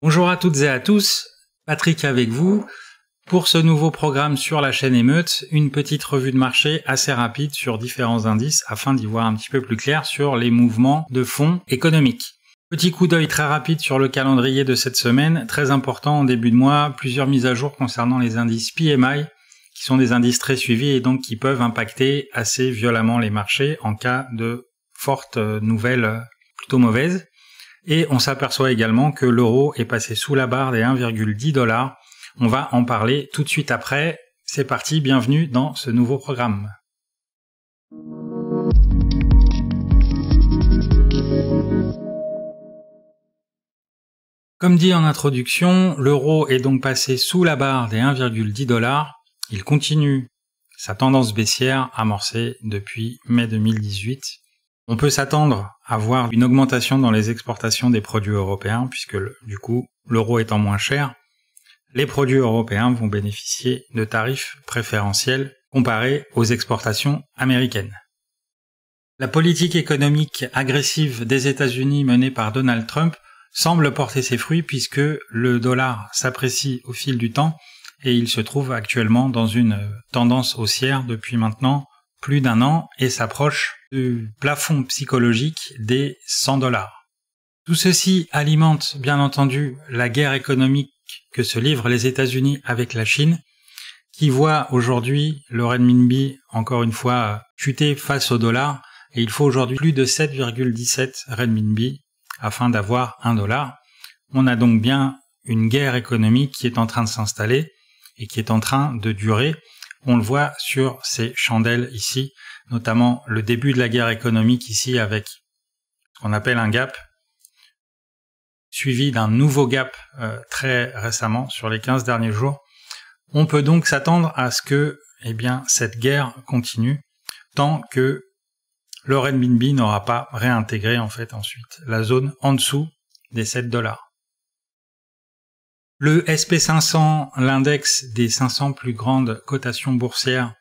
Bonjour à toutes et à tous, Patrick avec vous pour ce nouveau programme sur la chaîne Emeute, une petite revue de marché assez rapide sur différents indices afin d'y voir un petit peu plus clair sur les mouvements de fonds économiques. Petit coup d'œil très rapide sur le calendrier de cette semaine, très important en début de mois, plusieurs mises à jour concernant les indices PMI qui sont des indices très suivis et donc qui peuvent impacter assez violemment les marchés en cas de fortes nouvelles plutôt mauvaises. Et on s'aperçoit également que l'euro est passé sous la barre des 1,10 dollars. On va en parler tout de suite après. C'est parti, bienvenue dans ce nouveau programme. Comme dit en introduction, l'euro est donc passé sous la barre des 1,10 dollars. Il continue sa tendance baissière amorcée depuis mai 2018. On peut s'attendre à voir une augmentation dans les exportations des produits européens, puisque du coup, l'euro étant moins cher, les produits européens vont bénéficier de tarifs préférentiels comparés aux exportations américaines. La politique économique agressive des États-Unis menée par Donald Trump semble porter ses fruits puisque le dollar s'apprécie au fil du temps et il se trouve actuellement dans une tendance haussière depuis maintenant plus d'un an et s'approche du plafond psychologique des 100 dollars. Tout ceci alimente bien entendu la guerre économique que se livrent les États-Unis avec la Chine, qui voit aujourd'hui le renminbi encore une fois chuter face au dollar et il faut aujourd'hui plus de 7,17 renminbi afin d'avoir un dollar. On a donc bien une guerre économique qui est en train de s'installer et qui est en train de durer on le voit sur ces chandelles ici, notamment le début de la guerre économique ici avec ce qu'on appelle un gap, suivi d'un nouveau gap euh, très récemment sur les 15 derniers jours. On peut donc s'attendre à ce que eh bien, cette guerre continue tant que le renminbi n'aura pas réintégré en fait ensuite la zone en dessous des 7 dollars. Le SP500, l'index des 500 plus grandes cotations boursières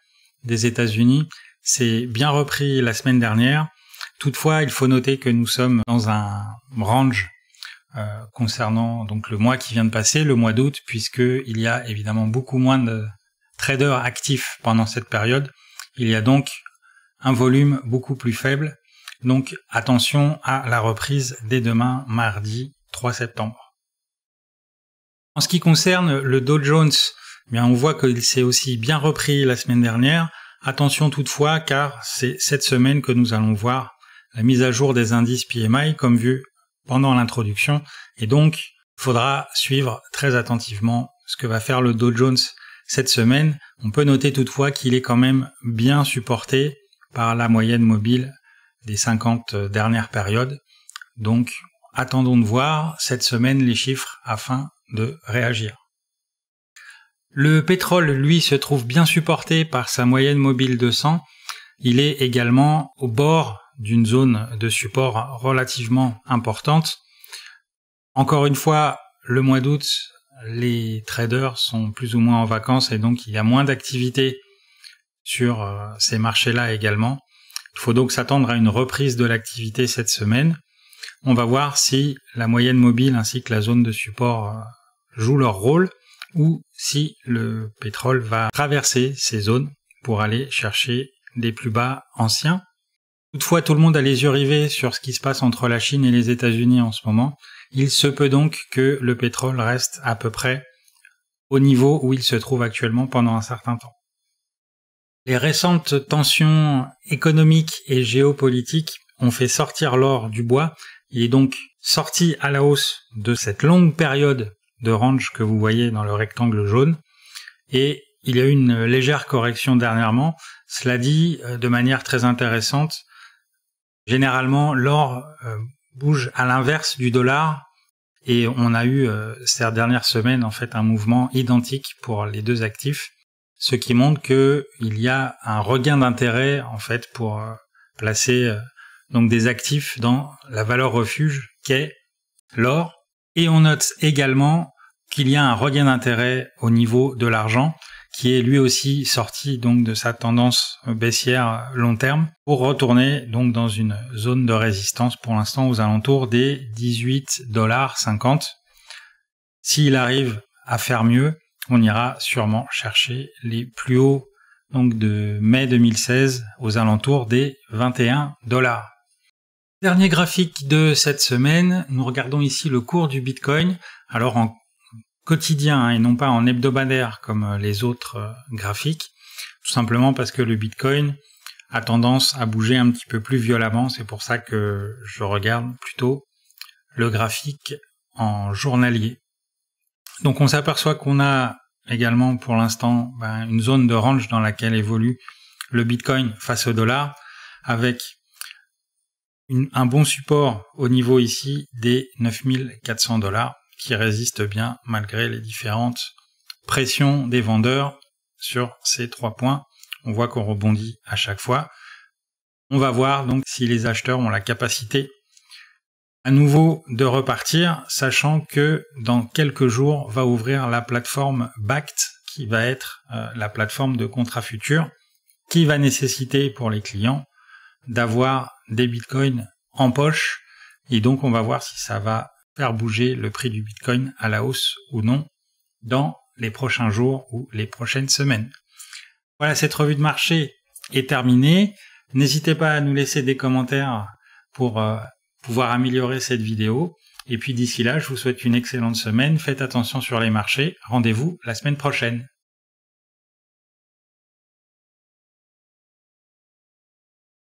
des États-Unis, s'est bien repris la semaine dernière. Toutefois, il faut noter que nous sommes dans un range euh, concernant donc le mois qui vient de passer, le mois d'août, puisque il y a évidemment beaucoup moins de traders actifs pendant cette période. Il y a donc un volume beaucoup plus faible. Donc attention à la reprise dès demain, mardi 3 septembre. En ce qui concerne le Dow Jones, eh bien, on voit qu'il s'est aussi bien repris la semaine dernière. Attention toutefois, car c'est cette semaine que nous allons voir la mise à jour des indices PMI, comme vu pendant l'introduction. Et donc, il faudra suivre très attentivement ce que va faire le Dow Jones cette semaine. On peut noter toutefois qu'il est quand même bien supporté par la moyenne mobile des 50 dernières périodes. Donc, attendons de voir cette semaine les chiffres afin de réagir. Le pétrole, lui, se trouve bien supporté par sa moyenne mobile de 100. Il est également au bord d'une zone de support relativement importante. Encore une fois, le mois d'août, les traders sont plus ou moins en vacances et donc il y a moins d'activité sur euh, ces marchés-là également. Il faut donc s'attendre à une reprise de l'activité cette semaine. On va voir si la moyenne mobile ainsi que la zone de support euh, jouent leur rôle ou si le pétrole va traverser ces zones pour aller chercher des plus bas anciens. Toutefois, tout le monde a les yeux rivés sur ce qui se passe entre la Chine et les États-Unis en ce moment. Il se peut donc que le pétrole reste à peu près au niveau où il se trouve actuellement pendant un certain temps. Les récentes tensions économiques et géopolitiques ont fait sortir l'or du bois il est donc sorti à la hausse de cette longue période de range que vous voyez dans le rectangle jaune. Et il y a eu une légère correction dernièrement. Cela dit, euh, de manière très intéressante, généralement, l'or euh, bouge à l'inverse du dollar. Et on a eu euh, ces dernières semaines, en fait, un mouvement identique pour les deux actifs. Ce qui montre qu'il y a un regain d'intérêt, en fait, pour placer donc des actifs dans la valeur refuge qu'est l'or. Et on note également qu'il y a un regain d'intérêt au niveau de l'argent qui est lui aussi sorti donc de sa tendance baissière long terme pour retourner donc dans une zone de résistance pour l'instant aux alentours des 18,50 dollars S'il arrive à faire mieux, on ira sûrement chercher les plus hauts donc de mai 2016 aux alentours des 21 dollars. Dernier graphique de cette semaine, nous regardons ici le cours du Bitcoin, alors en quotidien hein, et non pas en hebdomadaire comme euh, les autres euh, graphiques, tout simplement parce que le Bitcoin a tendance à bouger un petit peu plus violemment, c'est pour ça que je regarde plutôt le graphique en journalier. Donc on s'aperçoit qu'on a également pour l'instant ben, une zone de range dans laquelle évolue le Bitcoin face au dollar, avec un bon support au niveau ici des 9400 dollars qui résiste bien malgré les différentes pressions des vendeurs sur ces trois points. On voit qu'on rebondit à chaque fois. On va voir donc si les acheteurs ont la capacité à nouveau de repartir, sachant que dans quelques jours va ouvrir la plateforme BACT, qui va être euh, la plateforme de contrat futur, qui va nécessiter pour les clients d'avoir des bitcoins en poche. Et donc, on va voir si ça va faire bouger le prix du bitcoin à la hausse ou non dans les prochains jours ou les prochaines semaines. Voilà, cette revue de marché est terminée. N'hésitez pas à nous laisser des commentaires pour euh, pouvoir améliorer cette vidéo. Et puis d'ici là, je vous souhaite une excellente semaine. Faites attention sur les marchés. Rendez-vous la semaine prochaine.